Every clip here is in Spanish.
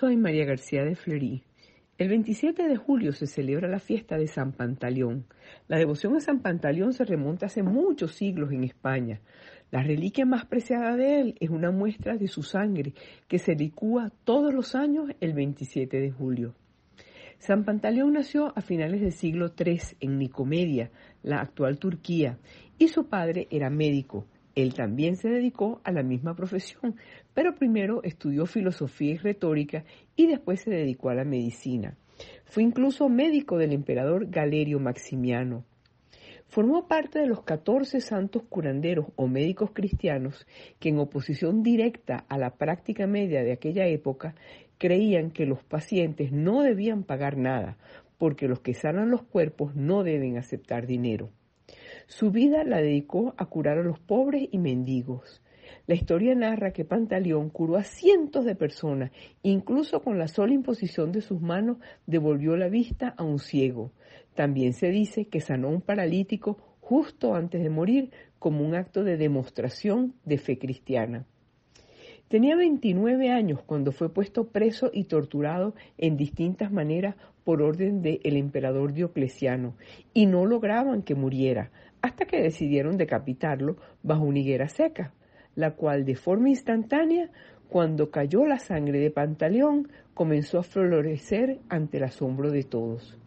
Soy María García de Fleury. El 27 de julio se celebra la fiesta de San Pantaleón. La devoción a San Pantaleón se remonta hace muchos siglos en España. La reliquia más preciada de él es una muestra de su sangre que se licúa todos los años el 27 de julio. San Pantaleón nació a finales del siglo III en Nicomedia, la actual Turquía, y su padre era médico. Él también se dedicó a la misma profesión, pero primero estudió filosofía y retórica y después se dedicó a la medicina. Fue incluso médico del emperador Galerio Maximiano. Formó parte de los 14 santos curanderos o médicos cristianos que en oposición directa a la práctica media de aquella época creían que los pacientes no debían pagar nada, porque los que sanan los cuerpos no deben aceptar dinero. Su vida la dedicó a curar a los pobres y mendigos. La historia narra que Pantaleón curó a cientos de personas, incluso con la sola imposición de sus manos devolvió la vista a un ciego. También se dice que sanó a un paralítico justo antes de morir como un acto de demostración de fe cristiana. Tenía 29 años cuando fue puesto preso y torturado en distintas maneras por orden del emperador Diocleciano y no lograban que muriera hasta que decidieron decapitarlo bajo una higuera seca, la cual de forma instantánea, cuando cayó la sangre de Pantaleón, comenzó a florecer ante el asombro de todos.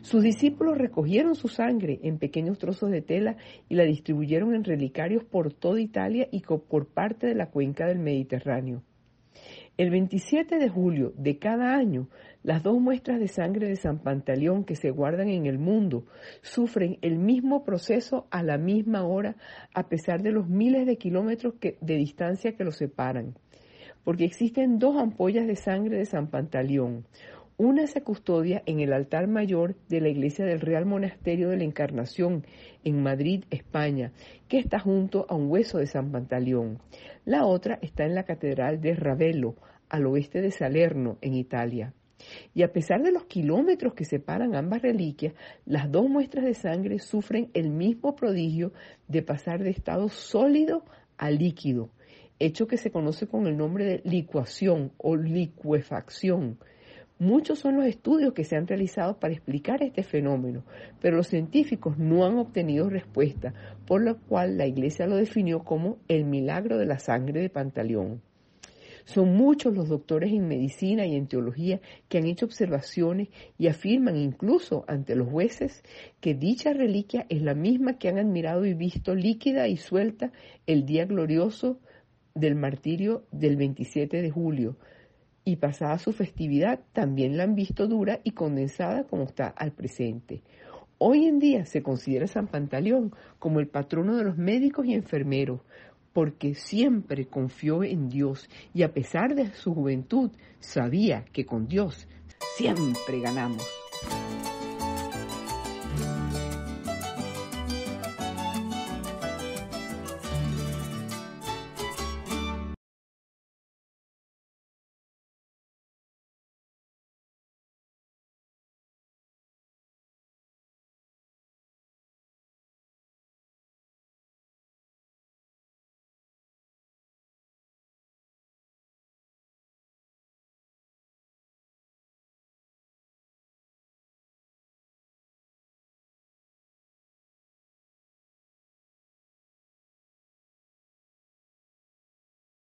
Sus discípulos recogieron su sangre en pequeños trozos de tela y la distribuyeron en relicarios por toda Italia y por parte de la cuenca del Mediterráneo. El 27 de julio de cada año, las dos muestras de sangre de San Pantaleón que se guardan en el mundo sufren el mismo proceso a la misma hora, a pesar de los miles de kilómetros de distancia que los separan. Porque existen dos ampollas de sangre de San Pantaleón, una se custodia en el altar mayor de la iglesia del Real Monasterio de la Encarnación, en Madrid, España, que está junto a un hueso de San Pantaleón. La otra está en la Catedral de Ravelo, al oeste de Salerno, en Italia. Y a pesar de los kilómetros que separan ambas reliquias, las dos muestras de sangre sufren el mismo prodigio de pasar de estado sólido a líquido, hecho que se conoce con el nombre de licuación o licuefacción. Muchos son los estudios que se han realizado para explicar este fenómeno, pero los científicos no han obtenido respuesta, por lo cual la Iglesia lo definió como el milagro de la sangre de Pantaleón. Son muchos los doctores en medicina y en teología que han hecho observaciones y afirman incluso ante los jueces que dicha reliquia es la misma que han admirado y visto líquida y suelta el día glorioso del martirio del 27 de julio y pasada su festividad también la han visto dura y condensada como está al presente. Hoy en día se considera San Pantaleón como el patrono de los médicos y enfermeros, porque siempre confió en Dios y a pesar de su juventud sabía que con Dios siempre ganamos.